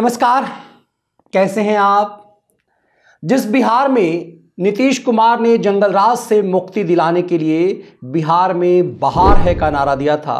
नमस्कार कैसे हैं आप जिस बिहार में नीतीश कुमार ने जंगलराज से मुक्ति दिलाने के लिए बिहार में बहार है का नारा दिया था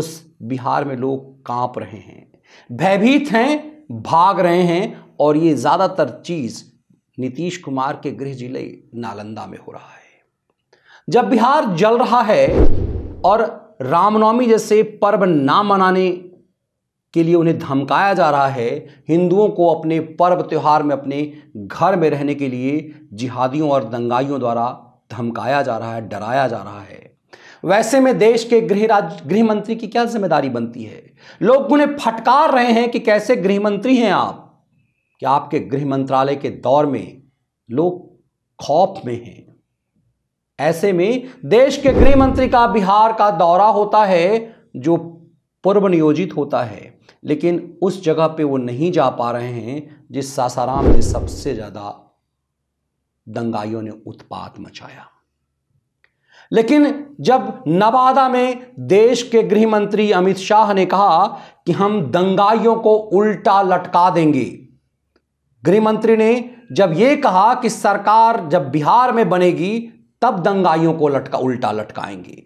उस बिहार में लोग कांप रहे हैं भयभीत हैं भाग रहे हैं और ये ज़्यादातर चीज़ नीतीश कुमार के गृह जिले नालंदा में हो रहा है जब बिहार जल रहा है और रामनवमी जैसे पर्व ना मनाने के लिए उन्हें धमकाया जा रहा है हिंदुओं को अपने पर्व त्यौहार में अपने घर में रहने के लिए जिहादियों और दंगाइयों द्वारा धमकाया जा रहा है डराया जा रहा है वैसे में देश के गृह राज्य गृह मंत्री की क्या जिम्मेदारी बनती है लोग उन्हें फटकार रहे हैं कि कैसे गृह मंत्री हैं आप क्या आपके गृह मंत्रालय के दौर में लोग खौफ में हैं ऐसे में देश के गृह मंत्री का बिहार का दौरा होता है जो पूर्व नियोजित होता है लेकिन उस जगह पे वो नहीं जा पा रहे हैं जिस सासाराम में सबसे ज़्यादा दंगाइयों ने उत्पात मचाया लेकिन जब नवादा में देश के गृह मंत्री अमित शाह ने कहा कि हम दंगाइयों को उल्टा लटका देंगे गृह मंत्री ने जब यह कहा कि सरकार जब बिहार में बनेगी तब दंगाइयों को लटका उल्टा लटकाएंगे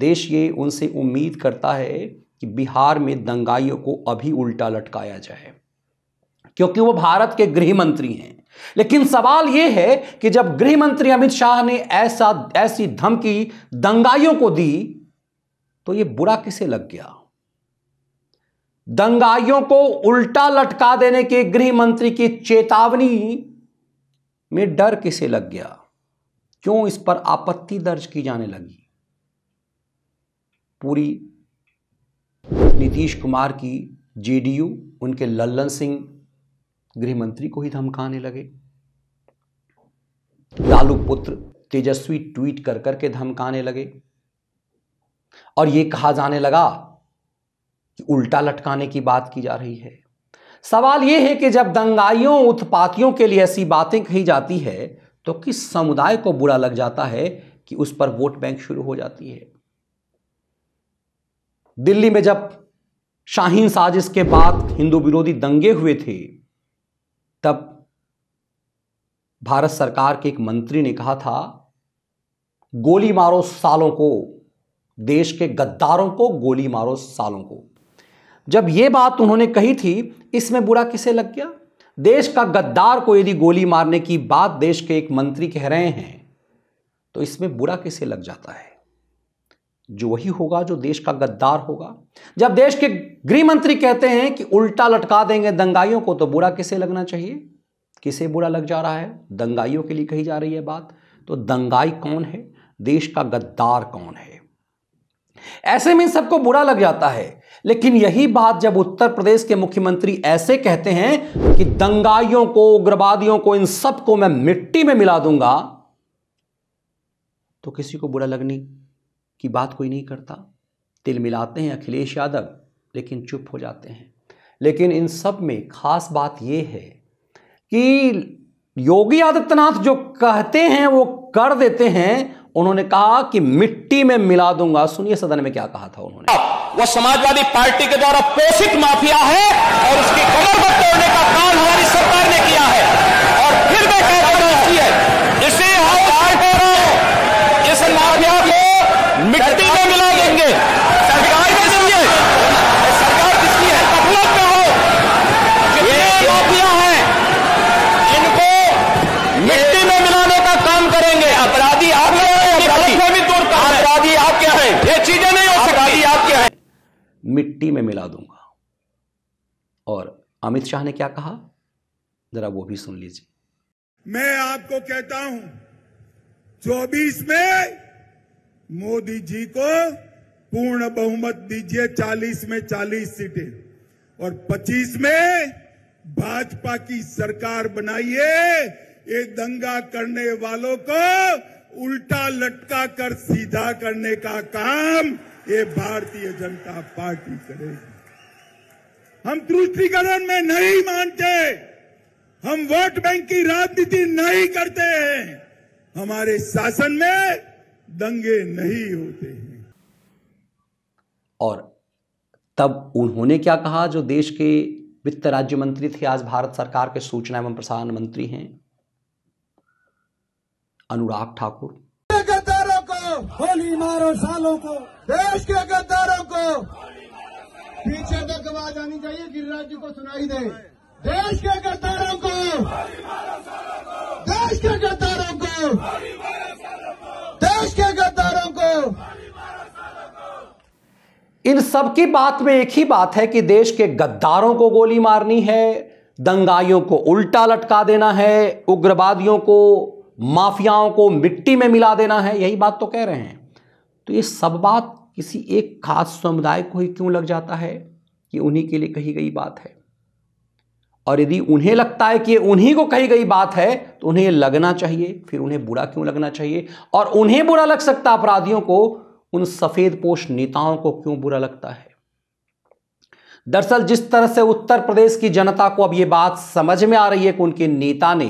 देश ये उनसे उम्मीद करता है कि बिहार में दंगाइयों को अभी उल्टा लटकाया जाए क्योंकि वो भारत के गृह मंत्री हैं लेकिन सवाल यह है कि जब गृह मंत्री अमित शाह ने ऐसा ऐसी धमकी दंगाइयों को दी तो यह बुरा किसे लग गया दंगाइयों को उल्टा लटका देने के गृह मंत्री की चेतावनी में डर किसे लग गया क्यों इस पर आपत्ति दर्ज की जाने लगी पूरी नीतीश कुमार की जेडीयू उनके लल्लन सिंह गृहमंत्री को ही धमकाने लगे लालू पुत्र तेजस्वी ट्वीट कर करके धमकाने लगे और यह कहा जाने लगा कि उल्टा लटकाने की बात की जा रही है सवाल यह है कि जब दंगाइयों उत्पातियों के लिए ऐसी बातें कही जाती है तो किस समुदाय को बुरा लग जाता है कि उस पर वोट बैंक शुरू हो जाती है दिल्ली में जब शाहीन साजिश के बाद हिंदू विरोधी दंगे हुए थे तब भारत सरकार के एक मंत्री ने कहा था गोली मारो सालों को देश के गद्दारों को गोली मारो सालों को जब यह बात उन्होंने कही थी इसमें बुरा किसे लग गया देश का गद्दार को यदि गोली मारने की बात देश के एक मंत्री कह रहे हैं तो इसमें बुरा किसे लग जाता है जो वही होगा जो देश का गद्दार होगा जब देश के गृह मंत्री कहते हैं कि उल्टा लटका देंगे दंगाइयों को तो बुरा किसे लगना चाहिए किसे बुरा लग जा रहा है दंगाइयों के लिए कही जा रही है बात तो दंगाई कौन है देश का गद्दार कौन है ऐसे में सबको बुरा लग जाता है लेकिन यही बात जब उत्तर प्रदेश के मुख्यमंत्री ऐसे कहते हैं कि दंगाइयों को उग्रवादियों को इन सबको मैं मिट्टी में मिला दूंगा तो किसी को बुरा लगनी की बात कोई नहीं करता तिल मिलाते हैं अखिलेश यादव लेकिन चुप हो जाते हैं लेकिन इन सब में खास बात यह है कि योगी आदित्यनाथ जो कहते हैं वो कर देते हैं उन्होंने कहा कि मिट्टी में मिला दूंगा सुनिए सदन में क्या कहा था उन्होंने वो समाजवादी पार्टी के द्वारा पोषित माफिया है और उसकी कमर तोड़ने का काम हमारी सरकार ने किया है और फिर मैं कह सरकार किसकी है मिट्टी में मिलाने का काम करेंगे अपराधी आप क्या है मिट्टी में मिला दूंगा और अमित शाह ने क्या कहा जरा वो भी सुन लीजिए मैं आपको कहता हूं चौबीस में मोदी जी को पूर्ण बहुमत दीजिए 40 में 40 सीटें और 25 में भाजपा की सरकार बनाइए ये दंगा करने वालों को उल्टा लटका कर सीधा करने का काम ये भारतीय जनता पार्टी करेगी हम तुष्टिकरण में नहीं मानते हम वोट बैंक की राजनीति नहीं करते हैं हमारे शासन में दंगे नहीं होते हैं और तब उन्होंने क्या कहा जो देश के वित्त राज्य मंत्री थे आज भारत सरकार के सूचना एवं प्रसारण मंत्री हैं अनुराग ठाकुर गद्दारों को होली मारो सालों को देश के गद्दारों को पीछे तक आवाज आनी चाहिए गिरिराज जी को सुनाई दे देश के गद्दारों को देश के गद्दारों को इन सबकी बात में एक ही बात है कि देश के गद्दारों को गोली मारनी है दंगाइयों को उल्टा लटका देना है उग्रवादियों को माफियाओं को मिट्टी में मिला देना है यही बात तो कह रहे हैं तो ये सब बात किसी एक खास समुदाय को ही क्यों लग जाता है कि उन्हीं के लिए कही गई बात है और यदि उन्हें लगता है कि उन्हीं को कही गई बात है तो उन्हें लगना चाहिए फिर उन्हें बुरा क्यों लगना चाहिए और उन्हें बुरा लग सकता अपराधियों को उन सफ़ेद पोष नेताओं को क्यों बुरा लगता है दरअसल जिस तरह से उत्तर प्रदेश की जनता को अब यह बात समझ में आ रही है कि उनके नेता ने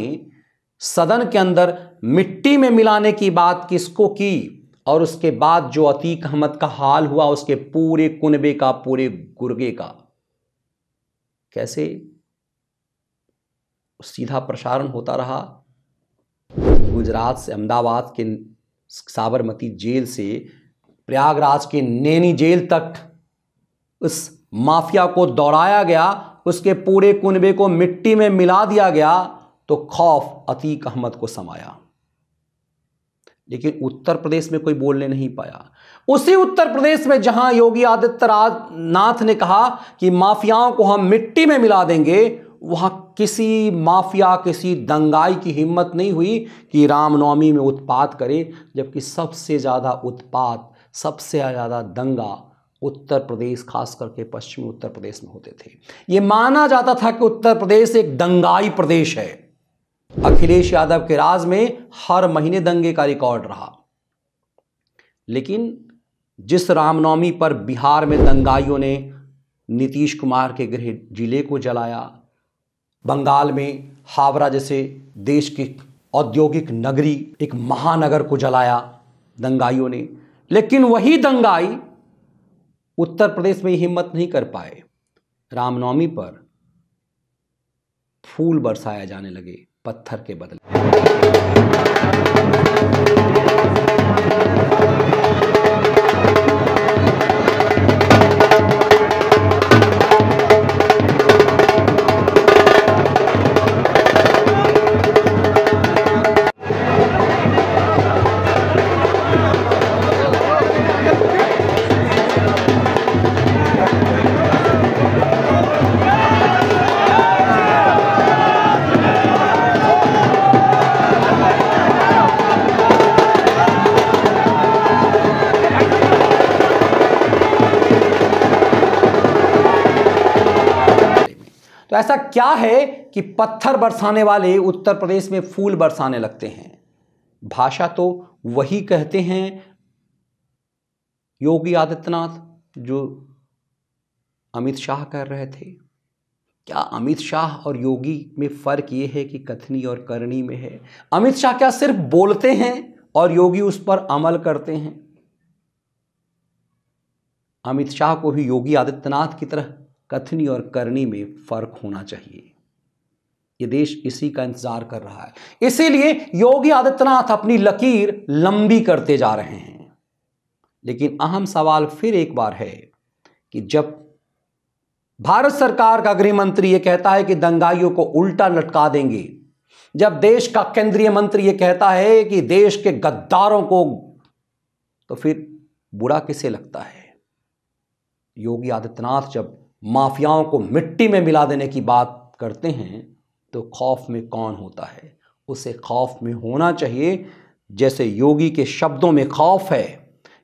सदन के अंदर मिट्टी में मिलाने की बात किसको की और उसके बाद जो अतीक अहमद का हाल हुआ उसके पूरे कुनबे का पूरे गुर्गे का कैसे सीधा प्रसारण होता रहा गुजरात से अहमदाबाद के साबरमती जेल से प्रयागराज के नैनी जेल तक उस माफिया को दौड़ाया गया उसके पूरे कुनबे को मिट्टी में मिला दिया गया तो खौफ अतीक अहमद को समाया लेकिन उत्तर प्रदेश में कोई बोलने नहीं पाया उसी उत्तर प्रदेश में जहां योगी आदित्यनाथ ने कहा कि माफियाओं को हम मिट्टी में मिला देंगे वहां किसी माफिया किसी दंगाई की हिम्मत नहीं हुई कि रामनवमी में उत्पात करे जबकि सबसे ज़्यादा उत्पात सबसे ज़्यादा दंगा उत्तर प्रदेश खास करके पश्चिमी उत्तर प्रदेश में होते थे ये माना जाता था कि उत्तर प्रदेश एक दंगाई प्रदेश है अखिलेश यादव के राज में हर महीने दंगे का रिकॉर्ड रहा लेकिन जिस रामनवमी पर बिहार में दंगाइयों ने नीतीश कुमार के गृह जिले को जलाया बंगाल में हावड़ा जैसे देश की औद्योगिक नगरी एक महानगर को जलाया दंगाइयों ने लेकिन वही दंगाई उत्तर प्रदेश में हिम्मत नहीं कर पाए रामनवमी पर फूल बरसाया जाने लगे पत्थर के बदले तो ऐसा क्या है कि पत्थर बरसाने वाले उत्तर प्रदेश में फूल बरसाने लगते हैं भाषा तो वही कहते हैं योगी आदित्यनाथ जो अमित शाह कर रहे थे क्या अमित शाह और योगी में फ़र्क ये है कि कथनी और करनी में है अमित शाह क्या सिर्फ बोलते हैं और योगी उस पर अमल करते हैं अमित शाह को भी योगी आदित्यनाथ की तरह कथनी और करनी में फर्क होना चाहिए ये देश इसी का इंतजार कर रहा है इसीलिए योगी आदित्यनाथ अपनी लकीर लंबी करते जा रहे हैं लेकिन अहम सवाल फिर एक बार है कि जब भारत सरकार का गृह मंत्री यह कहता है कि दंगाइयों को उल्टा लटका देंगे जब देश का केंद्रीय मंत्री यह कहता है कि देश के गद्दारों को तो फिर बुरा किसे लगता है योगी आदित्यनाथ जब माफियाओं को मिट्टी में मिला देने की बात करते हैं तो खौफ में कौन होता है उसे खौफ में होना चाहिए जैसे योगी के शब्दों में खौफ है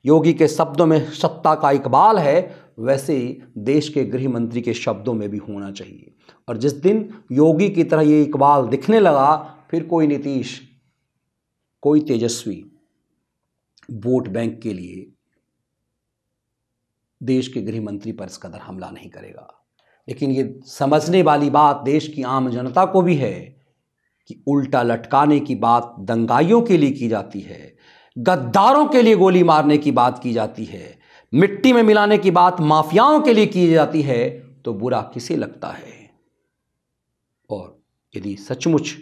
योगी के शब्दों में सत्ता का इकबाल है वैसे ही देश के गृह मंत्री के शब्दों में भी होना चाहिए और जिस दिन योगी की तरह ये इकबाल दिखने लगा फिर कोई नीतीश कोई तेजस्वी वोट बैंक के लिए देश के गृह मंत्री पर इस कदर हमला नहीं करेगा लेकिन ये समझने वाली बात देश की आम जनता को भी है कि उल्टा लटकाने की बात दंगाइयों के लिए की जाती है गद्दारों के लिए गोली मारने की बात की जाती है मिट्टी में मिलाने की बात माफियाओं के लिए की जाती है तो बुरा किसे लगता है और यदि सचमुच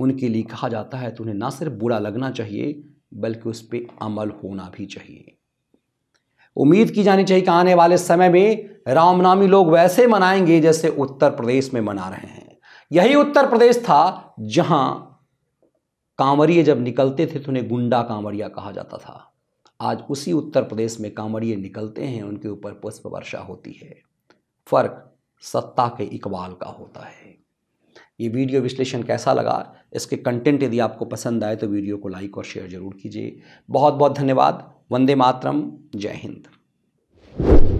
उनके लिए कहा जाता है तो उन्हें ना सिर्फ बुरा लगना चाहिए बल्कि उस पर अमल होना भी चाहिए उम्मीद की जानी चाहिए कि आने वाले समय में रामनामी लोग वैसे मनाएंगे जैसे उत्तर प्रदेश में मना रहे हैं यही उत्तर प्रदेश था जहां कांवरिए जब निकलते थे तो उन्हें गुंडा कांवरिया कहा जाता था आज उसी उत्तर प्रदेश में कांवरिये निकलते हैं उनके ऊपर पुष्प वर्षा होती है फर्क सत्ता के इकबाल का होता है ये वीडियो विश्लेषण कैसा लगा इसके कंटेंट यदि आपको पसंद आए तो वीडियो को लाइक और शेयर जरूर कीजिए बहुत बहुत धन्यवाद वंदे मातरम जय हिंद